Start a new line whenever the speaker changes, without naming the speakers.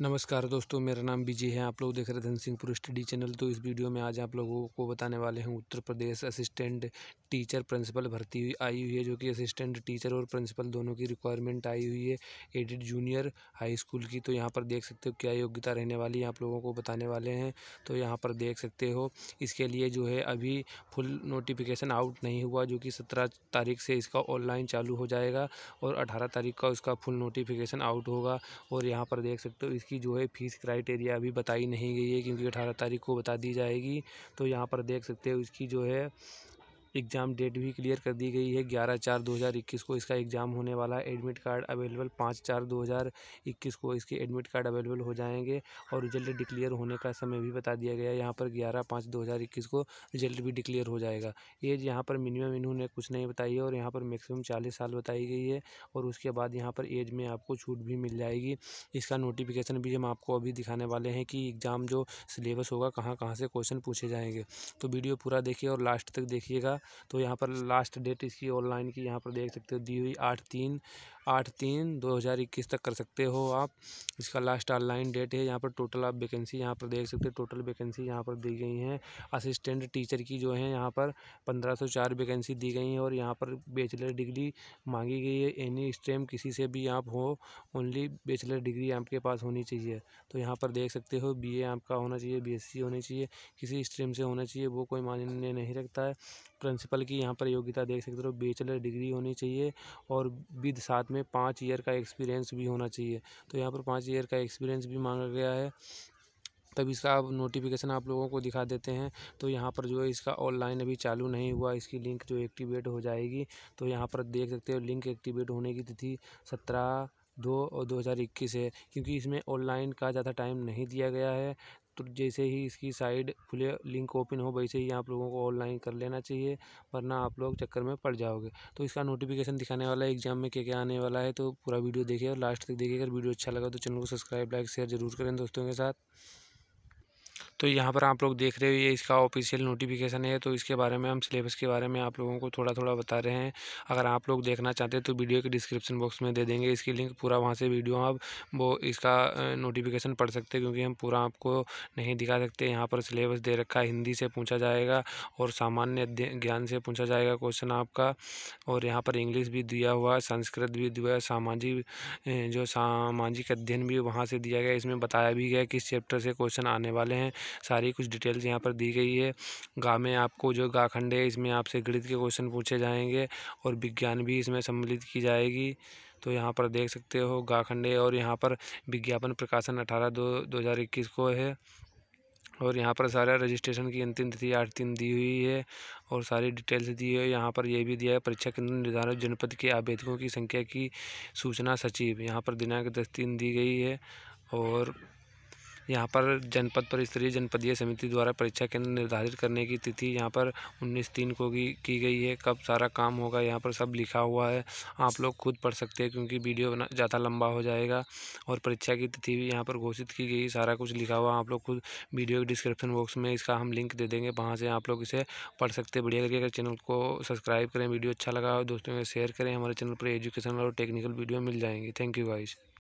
नमस्कार दोस्तों मेरा नाम विजय है आप लोग देख रहे धन सिंहपुर स्टडी चैनल तो इस वीडियो में आज आप लोगों को बताने वाले हैं Uttar Pradesh assistant teacher principal भर्ती हुई आई हुई है जो कि असिस्टेंट टीचर और प्रिंसिपल दोनों की रिक्वायरमेंट आई हुई है एडिड जूनियर हाई स्कूल की तो यहाँ पर देख सकते हो क्या योग्यता रहने वाली है आप लोगों को बताने वाले हैं तो यहाँ पर देख सकते हो इसके लिए जो है अभी फुल नोटिफिकेशन आउट नहीं हुआ जो कि सत्रह तारीख से इसका ऑनलाइन चालू हो जाएगा और अठारह तारीख का उसका फुल नोटिफिकेशन आउट होगा और यहाँ पर देख सकते हो इसकी जो है फ़ीस क्राइटेरिया अभी बताई नहीं गई है क्योंकि अठारह तारीख को बता दी जाएगी तो यहाँ पर देख सकते हो इसकी जो है एग्ज़ाम डेट भी क्लियर कर दी गई है ग्यारह चार दो हज़ार इक्कीस को इसका एग्ज़ाम होने वाला है एडमिट कार्ड अवेलेबल पाँच चार दो हज़ार इक्कीस को इसके एडमिट कार्ड अवेलेबल हो जाएंगे और रिजल्ट डिक्लेयर होने का समय भी बता दिया गया है यहाँ पर ग्यारह पाँच दो हज़ार इक्कीस को रिजल्ट भी डिक्लेयर हो जाएगा एज यहाँ पर मिनिमम इन्होंने कुछ नहीं बताई है और यहाँ पर मैक्सिमम चालीस साल बताई गई है और उसके बाद यहाँ पर एज में आपको छूट भी मिल जाएगी इसका नोटिफिकेशन भी हम आपको अभी दिखाने वाले हैं कि एग्ज़ाम जो सिलेबस होगा कहाँ कहाँ से क्वेश्चन पूछे जाएंगे तो वीडियो पूरा देखिए और लास्ट तक देखिएगा तो यहाँ पर लास्ट डेट इसकी ऑनलाइन की यहाँ पर देख सकते हो दी हुई आठ तीन आठ तीन दो हज़ार इक्कीस तक कर सकते हो आप इसका लास्ट ऑनलाइन डेट है यहाँ पर टोटल आप वैकेंसी यहाँ पर देख सकते हो टोटल वैकेंसी यहाँ पर दी गई हैं असिस्टेंट टीचर की जो है यहाँ पर पंद्रह सौ चार वैकेंसी दी गई हैं और यहाँ पर बैचलर डिग्री मांगी गई है एनी स्टेम किसी से भी आप हो ओनली बेचलर डिग्री आपके पास होनी चाहिए तो यहाँ पर देख सकते हो बी आपका होना चाहिए बी होनी चाहिए किसी स्ट्रीम से होना चाहिए वो कोई मान्य नहीं रखता है प्रिंसिपल की यहाँ पर योग्यता देख सकते हो बेचलर डिग्री होनी चाहिए और विद साथ में पाँच ईयर का एक्सपीरियंस भी होना चाहिए तो यहाँ पर पाँच ईयर का एक्सपीरियंस भी मांगा गया है तब इसका अब नोटिफिकेशन आप लोगों को दिखा देते हैं तो यहाँ पर जो है इसका ऑनलाइन अभी चालू नहीं हुआ इसकी लिंक जो एक्टिवेट हो जाएगी तो यहाँ पर देख सकते हो लिंक एक्टिवेट होने की तिथि सत्रह दो और दो हज़ार इक्कीस है क्योंकि इसमें ऑनलाइन का ज़्यादा टाइम नहीं दिया गया है तो जैसे ही इसकी साइड खुले लिंक ओपन हो वैसे ही आप लोगों को ऑनलाइन कर लेना चाहिए वरना आप लोग चक्कर में पड़ जाओगे तो इसका नोटिफिकेशन दिखाने वाला है एग्जाम में क्या क्या आने वाला है तो पूरा वीडियो देखिए और लास्ट तक देखिए अगर वीडियो अच्छा लगा तो चैनल को सब्सक्राइब लाइक शेयर जरूर करें दोस्तों के साथ तो यहाँ पर आप लोग देख रहे हो ये इसका ऑफिशियल नोटिफिकेशन है तो इसके बारे में हम सिलेबस के बारे में आप लोगों को थोड़ा थोड़ा बता रहे हैं अगर आप लोग देखना चाहते हैं तो वीडियो के डिस्क्रिप्शन बॉक्स में दे देंगे इसकी लिंक पूरा वहाँ से वीडियो आप वो इसका नोटिफिकेशन पढ़ सकते हैं क्योंकि हम पूरा आपको नहीं दिखा सकते यहाँ पर सिलेबस दे रखा है हिंदी से पूछा जाएगा और सामान्य ज्ञान से पूछा जाएगा क्वेश्चन आपका और यहाँ पर इंग्लिश भी दिया हुआ है संस्कृत भी दिया हुआ सामाजिक जो सामाजिक अध्ययन भी वहाँ से दिया गया इसमें बताया भी गया किस चैप्टर से क्वेश्चन आने वाले हैं सारी कुछ डिटेल्स यहाँ पर दी गई है गा में आपको जो गाखंड है इसमें आपसे गणित के क्वेश्चन पूछे जाएंगे और विज्ञान भी इसमें सम्मिलित की जाएगी तो यहाँ पर देख सकते हो गाखंडे और यहाँ पर विज्ञापन प्रकाशन अठारह दो दो हज़ार इक्कीस को है और यहाँ पर सारा रजिस्ट्रेशन की अंतिम तिथि आठ तीन दी हुई है और सारी डिटेल्स दी है यहाँ पर यह भी दिया है परीक्षा केंद्र निर्धारित जनपद के आवेदकों की संख्या की सूचना सचिव यहाँ पर दिनांक दस तीन दी गई है और यहाँ पर जनपद पर स्तरीय जनपदीय समिति द्वारा परीक्षा केंद्र निर्धारित करने की तिथि यहाँ पर उन्नीस तीन को की, की गई है कब सारा काम होगा यहाँ पर सब लिखा हुआ है आप लोग खुद पढ़ सकते हैं क्योंकि वीडियो ज़्यादा लंबा हो जाएगा और परीक्षा की तिथि भी यहाँ पर घोषित की गई सारा कुछ लिखा हुआ आप लोग खुद वीडियो के डिस्क्रिप्शन बॉक्स में इसका हम लिंक दे देंगे वहाँ से आप लोग इसे पढ़ सकते हैं बढ़िया करके चैनल को सब्सक्राइब करें वीडियो अच्छा लगा दोस्तों में शेयर करें हमारे चैनल पर एजुकेशन और टेक्निकल वीडियो मिल जाएंगे थैंक यू वाइज